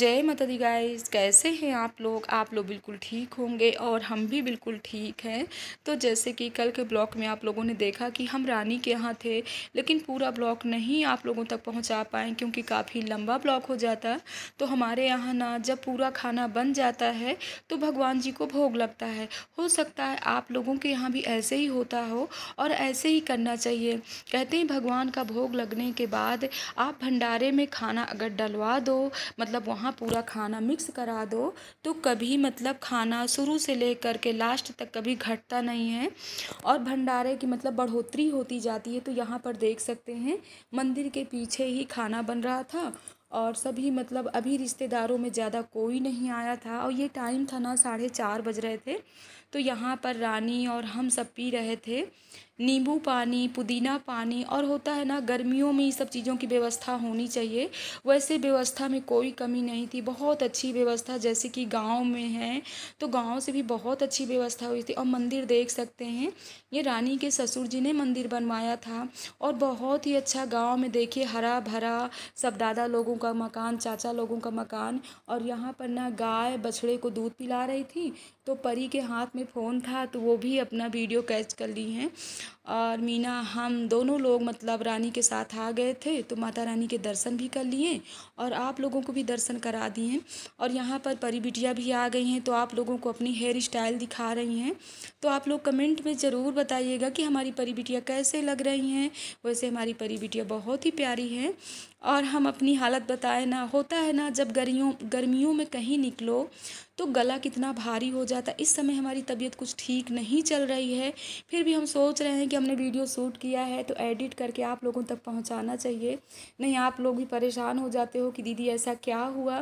जय माता दी गाइस कैसे हैं आप लोग आप लोग बिल्कुल ठीक होंगे और हम भी बिल्कुल ठीक हैं तो जैसे कि कल के ब्लॉग में आप लोगों ने देखा कि हम रानी के यहाँ थे लेकिन पूरा ब्लॉग नहीं आप लोगों तक पहुँचा पाए क्योंकि काफ़ी लंबा ब्लॉग हो जाता तो हमारे यहाँ ना जब पूरा खाना बन जाता है तो भगवान जी को भोग लगता है हो सकता है आप लोगों के यहाँ भी ऐसे ही होता हो और ऐसे ही करना चाहिए कहते हैं भगवान का भोग लगने के बाद आप भंडारे में खाना अगर डलवा दो मतलब वहाँ यहाँ पूरा खाना मिक्स करा दो तो कभी मतलब खाना शुरू से लेकर के लास्ट तक कभी घटता नहीं है और भंडारे की मतलब बढ़ोतरी होती जाती है तो यहाँ पर देख सकते हैं मंदिर के पीछे ही खाना बन रहा था और सभी मतलब अभी रिश्तेदारों में ज़्यादा कोई नहीं आया था और ये टाइम था ना साढ़े चार बज रहे थे तो यहाँ पर रानी और हम सब पी रहे थे नींबू पानी पुदीना पानी और होता है ना गर्मियों में ये सब चीज़ों की व्यवस्था होनी चाहिए वैसे व्यवस्था में कोई कमी नहीं थी बहुत अच्छी व्यवस्था जैसे कि गाँव में है तो गाँव से भी बहुत अच्छी व्यवस्था हुई थी और मंदिर देख सकते हैं ये रानी के ससुर जी ने मंदिर बनवाया था और बहुत ही अच्छा गाँव में देखिए हरा भरा सब दादा लोगों का मकान चाचा लोगों का मकान और यहाँ पर ना गाय बछड़े को दूध पिला रही थी तो परी के हाथ में फ़ोन था तो वो भी अपना वीडियो कैच कर ली हैं और मीना हम दोनों लोग मतलब रानी के साथ आ गए थे तो माता रानी के दर्शन भी कर लिए और आप लोगों को भी दर्शन करा दिए और यहाँ पर परी बिटिया भी आ गई हैं तो आप लोगों को अपनी हेयर स्टाइल दिखा रही हैं तो आप लोग कमेंट में ज़रूर बताइएगा कि हमारी परी बिटिया कैसे लग रही हैं वैसे हमारी परी बिटिया बहुत ही प्यारी है और हम अपनी हालत बताए ना होता है ना जब गर्मियों गर्मियों में कहीं निकलो तो गला कितना भारी हो जाता है इस समय हमारी तबीयत कुछ ठीक नहीं चल रही है फिर भी हम सोच रहे हैं कि हमने वीडियो शूट किया है तो एडिट करके आप लोगों तक पहुंचाना चाहिए नहीं आप लोग भी परेशान हो जाते हो कि दीदी ऐसा क्या हुआ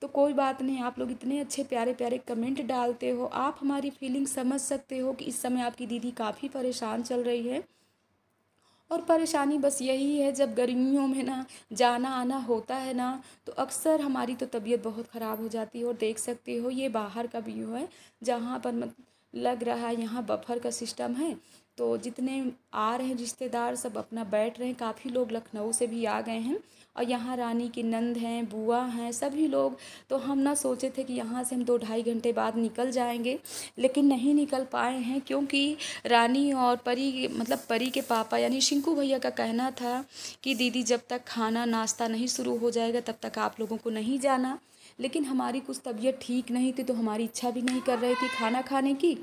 तो कोई बात नहीं आप लोग इतने अच्छे प्यारे प्यारे कमेंट डालते हो आप हमारी फीलिंग समझ सकते हो कि इस समय आपकी दीदी काफ़ी परेशान चल रही है और परेशानी बस यही है जब गर्मियों में ना जाना आना होता है ना तो अक्सर हमारी तो तबीयत बहुत ख़राब हो जाती है और देख सकते हो ये बाहर का व्यू है जहाँ पर मत लग रहा है यहाँ बफर का सिस्टम है तो जितने आ रहे हैं रिश्तेदार सब अपना बैठ रहे हैं काफ़ी लोग लखनऊ से भी आ गए हैं और यहाँ रानी की नंद हैं बुआ हैं सभी लोग तो हम ना सोचे थे कि यहाँ से हम दो ढाई घंटे बाद निकल जाएंगे लेकिन नहीं निकल पाए हैं क्योंकि रानी और परी मतलब परी के पापा यानी शिंकू भैया का कहना था कि दीदी जब तक खाना नाश्ता नहीं शुरू हो जाएगा तब तक आप लोगों को नहीं जाना लेकिन हमारी कुछ तबीयत ठीक नहीं थी तो हमारी इच्छा भी नहीं कर रही थी खाना खाने की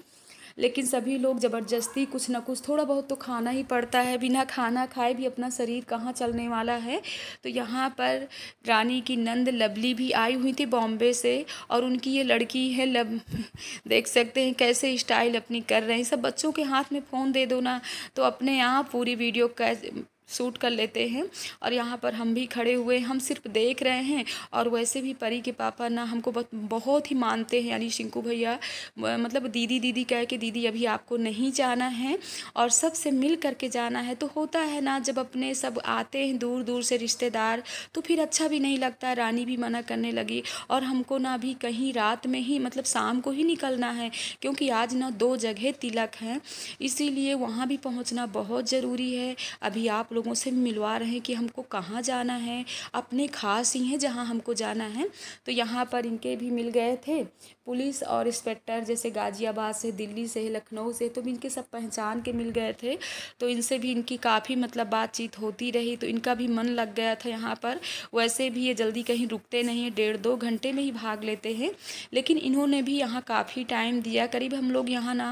लेकिन सभी लोग ज़बरदस्ती कुछ ना कुछ थोड़ा बहुत तो खाना ही पड़ता है बिना खाना खाए भी अपना शरीर कहाँ चलने वाला है तो यहाँ पर रानी की नंद लवली भी आई हुई थी बॉम्बे से और उनकी ये लड़की है लब देख सकते हैं कैसे स्टाइल अपनी कर रहे हैं सब बच्चों के हाथ में फ़ोन दे दो ना तो अपने आप पूरी वीडियो कैसे सूट कर लेते हैं और यहाँ पर हम भी खड़े हुए हम सिर्फ देख रहे हैं और वैसे भी परी के पापा ना हमको बहुत बहुत ही मानते हैं यानी शिंकू भैया मतलब दीदी दीदी कह के दीदी अभी आपको नहीं जाना है और सबसे मिल करके जाना है तो होता है ना जब अपने सब आते हैं दूर दूर से रिश्तेदार तो फिर अच्छा भी नहीं लगता रानी भी मना करने लगी और हमको ना अभी कहीं रात में ही मतलब शाम को ही निकलना है क्योंकि आज ना दो जगह तिलक हैं इसीलिए वहाँ भी पहुँचना बहुत ज़रूरी है अभी आप लोगों से मिलवा रहे हैं कि हमको कहाँ जाना है अपने खास ही हैं जहाँ हमको जाना है तो यहाँ पर इनके भी मिल गए थे पुलिस और इंस्पेक्टर जैसे गाज़ियाबाद से दिल्ली से लखनऊ से तो भी इनके सब पहचान के मिल गए थे तो इनसे भी इनकी काफ़ी मतलब बातचीत होती रही तो इनका भी मन लग गया था यहाँ पर वैसे भी ये जल्दी कहीं रुकते नहीं हैं डेढ़ दो घंटे में ही भाग लेते हैं लेकिन इन्होंने भी यहाँ काफ़ी टाइम दिया करीब हम लोग यहाँ ना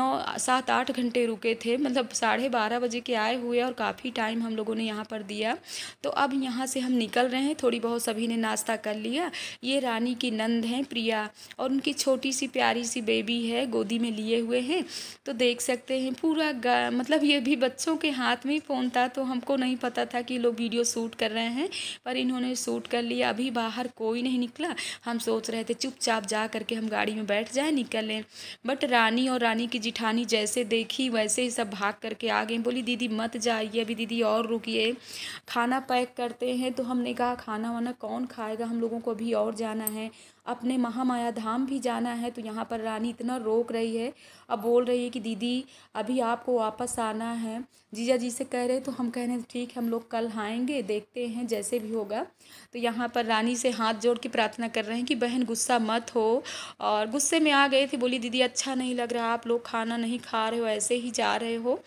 नौ सात आठ घंटे रुके थे मतलब साढ़े बारह बजे के आए हुए और काफ़ी टाइम हम लोगों ने यहाँ पर दिया तो अब यहाँ से हम निकल रहे हैं थोड़ी बहुत सभी ने नाश्ता कर लिया ये रानी की नंद हैं प्रिया और उनकी छोटी सी प्यारी सी बेबी है गोदी में लिए हुए हैं तो देख सकते हैं पूरा मतलब ये भी बच्चों के हाथ में फ़ोन था तो हमको नहीं पता था कि लोग वीडियो शूट कर रहे हैं पर इन्होंने शूट कर लिया अभी बाहर कोई नहीं निकला हम सोच रहे थे चुपचाप जा करके हम गाड़ी में बैठ जाए निकल लें बट रानी और रानी की जिठानी जैसे देखी वैसे ही सब भाग करके आ गए बोली दीदी मत जाइए अभी दीदी दीदी और रुकिए खाना पैक करते हैं तो हमने कहा खाना वाना कौन खाएगा हम लोगों को अभी और जाना है अपने महामाया धाम भी जाना है तो यहाँ पर रानी इतना रोक रही है अब बोल रही है कि दीदी अभी आपको वापस आना है जीजा जी से कह रहे तो हम कह रहे हैं ठीक है हम लोग कल आएंगे देखते हैं जैसे भी होगा तो यहाँ पर रानी से हाथ जोड़ के प्रार्थना कर रहे हैं कि बहन गुस्सा मत हो और गुस्से में आ गए थे बोली दीदी अच्छा नहीं लग रहा आप लोग खाना नहीं खा रहे हो ऐसे ही जा रहे हो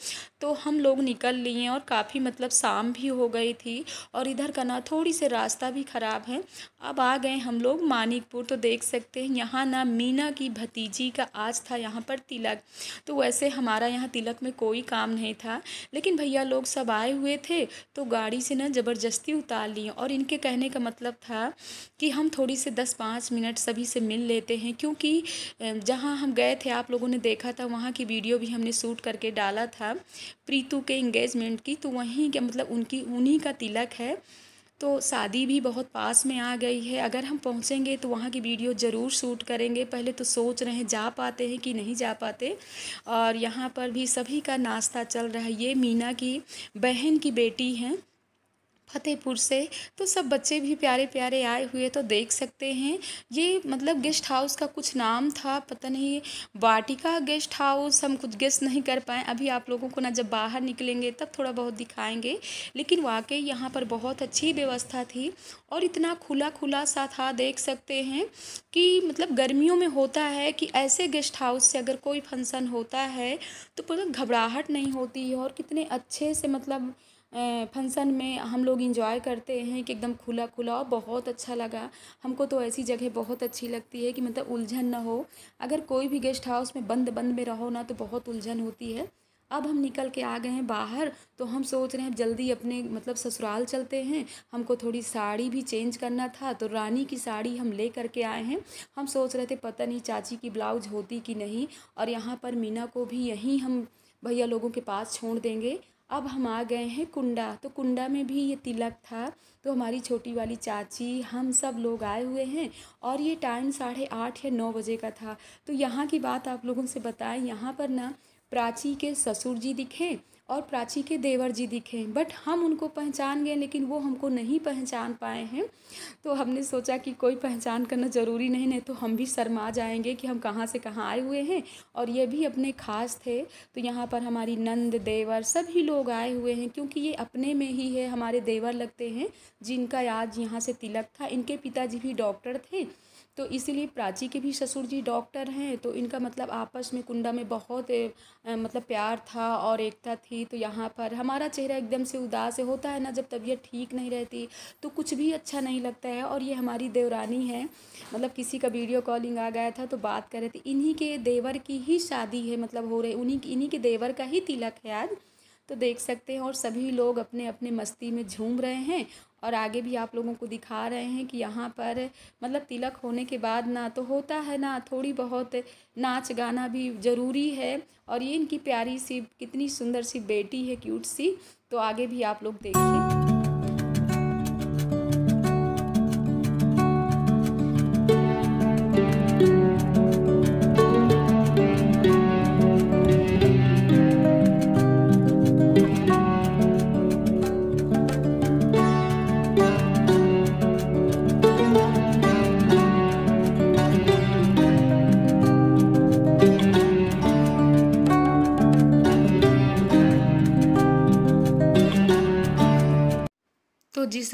तो हम लोग निकल लिए और काफ़ी मतलब शाम भी हो गई थी और इधर का ना थोड़ी से रास्ता भी ख़राब है अब आ गए हम लोग मानिकपुर तो देख सकते हैं यहाँ ना मीना की भतीजी का आज था यहाँ पर तिलक तो वैसे हमारा यहाँ तिलक में कोई काम नहीं था लेकिन भैया लोग सब आए हुए थे तो गाड़ी से ना ज़बरदस्ती उतार लिए और इनके कहने का मतलब था कि हम थोड़ी से दस पाँच मिनट सभी से मिल लेते हैं क्योंकि जहाँ हम गए थे आप लोगों ने देखा था वहाँ की वीडियो भी हमने शूट करके डाला था प्रीतू के इंगेजमेंट की तो वहीं के मतलब उनकी उन्हीं का तिलक है तो शादी भी बहुत पास में आ गई है अगर हम पहुंचेंगे तो वहाँ की वीडियो ज़रूर शूट करेंगे पहले तो सोच रहे हैं जा पाते हैं कि नहीं जा पाते और यहाँ पर भी सभी का नाश्ता चल रहा है ये मीना की बहन की बेटी हैं फतेहपुर से तो सब बच्चे भी प्यारे प्यारे आए हुए तो देख सकते हैं ये मतलब गेस्ट हाउस का कुछ नाम था पता नहीं वाटिका गेस्ट हाउस हम कुछ गेस्ट नहीं कर पाए अभी आप लोगों को ना जब बाहर निकलेंगे तब थोड़ा बहुत दिखाएंगे लेकिन वाकई यहाँ पर बहुत अच्छी व्यवस्था थी और इतना खुला खुला सा था देख सकते हैं कि मतलब गर्मियों में होता है कि ऐसे गेस्ट हाउस से अगर कोई फंक्शन होता है तो पूरा घबराहट नहीं होती और कितने अच्छे से मतलब फंक्शन में हम लोग इंजॉय करते हैं कि एकदम खुला खुला और बहुत अच्छा लगा हमको तो ऐसी जगह बहुत अच्छी लगती है कि मतलब उलझन ना हो अगर कोई भी गेस्ट हाउस में बंद बंद में रहो ना तो बहुत उलझन होती है अब हम निकल के आ गए हैं बाहर तो हम सोच रहे हैं जल्दी अपने मतलब ससुराल चलते हैं हमको थोड़ी साड़ी भी चेंज करना था तो रानी की साड़ी हम ले करके आए हैं हम सोच रहे थे पता नहीं चाची की ब्लाउज होती कि नहीं और यहाँ पर मीना को भी यहीं हम भैया लोगों के पास छोड़ देंगे अब हम आ गए हैं कुंडा तो कुंडा में भी ये तिलक था तो हमारी छोटी वाली चाची हम सब लोग आए हुए हैं और ये टाइम साढ़े आठ या नौ बजे का था तो यहाँ की बात आप लोगों से बताएं यहाँ पर ना प्राची के ससुर जी दिखें और प्राची के देवर जी दिखे बट हम उनको पहचान गए लेकिन वो हमको नहीं पहचान पाए हैं तो हमने सोचा कि कोई पहचान करना ज़रूरी नहीं नहीं तो हम भी शर्मा जाएंगे कि हम कहाँ से कहाँ आए हुए हैं और ये भी अपने खास थे तो यहाँ पर हमारी नंद देवर सभी लोग आए हुए हैं क्योंकि ये अपने में ही है हमारे देवर लगते हैं जिनका आज यहाँ से तिलक था इनके पिताजी भी डॉक्टर थे तो इसीलिए प्राची के भी ससुर जी डॉक्टर हैं तो इनका मतलब आपस में कुंडा में बहुत मतलब प्यार था और एकता थी थी तो यहाँ पर हमारा चेहरा एकदम से उदास होता है ना जब तबीयत ठीक नहीं रहती तो कुछ भी अच्छा नहीं लगता है और ये हमारी देवरानी है मतलब किसी का वीडियो कॉलिंग आ गया था तो बात कर रहे थे इन्हीं के देवर की ही शादी है मतलब हो रही उन्हीं इन्हीं के देवर का ही तिलक है आज तो देख सकते हैं और सभी लोग अपने अपने मस्ती में झूम रहे हैं और आगे भी आप लोगों को दिखा रहे हैं कि यहाँ पर मतलब तिलक होने के बाद ना तो होता है ना थोड़ी बहुत नाच गाना भी ज़रूरी है और ये इनकी प्यारी सी कितनी सुंदर सी बेटी है क्यूट सी तो आगे भी आप लोग देखें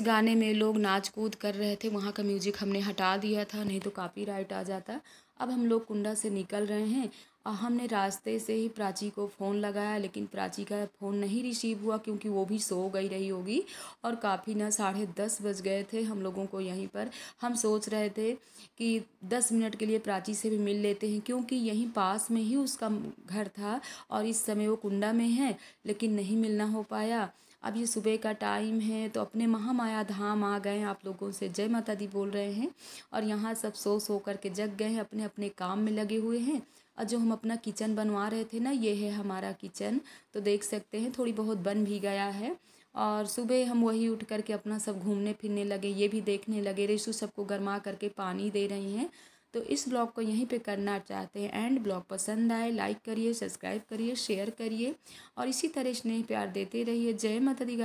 गाने में लोग नाच कूद कर रहे थे वहाँ का म्यूजिक हमने हटा दिया था नहीं तो कापी राइट आ जाता अब हम लोग कुंडा से निकल रहे हैं और हमने रास्ते से ही प्राची को फ़ोन लगाया लेकिन प्राची का फ़ोन नहीं रिसीव हुआ क्योंकि वो भी सो गई रही होगी और काफ़ी ना साढ़े दस बज गए थे हम लोगों को यहीं पर हम सोच रहे थे कि दस मिनट के लिए प्राची से भी मिल लेते हैं क्योंकि यहीं पास में ही उसका घर था और इस समय वो कुंडा में है लेकिन नहीं मिलना हो पाया अब ये सुबह का टाइम है तो अपने महामाया धाम आ गए हैं आप लोगों से जय माता दी बोल रहे हैं और यहाँ सब सो सो करके जग गए हैं अपने अपने काम में लगे हुए हैं और जो हम अपना किचन बनवा रहे थे ना ये है हमारा किचन तो देख सकते हैं थोड़ी बहुत बन भी गया है और सुबह हम वही उठ करके अपना सब घूमने फिरने लगे ये भी देखने लगे रेशु सबको गर्मा करके पानी दे रही हैं तो इस ब्लॉग को यहीं पे करना चाहते हैं एंड ब्लॉग पसंद आए लाइक करिए सब्सक्राइब करिए शेयर करिए और इसी तरह स्नेह प्यार देते रहिए जय माता दी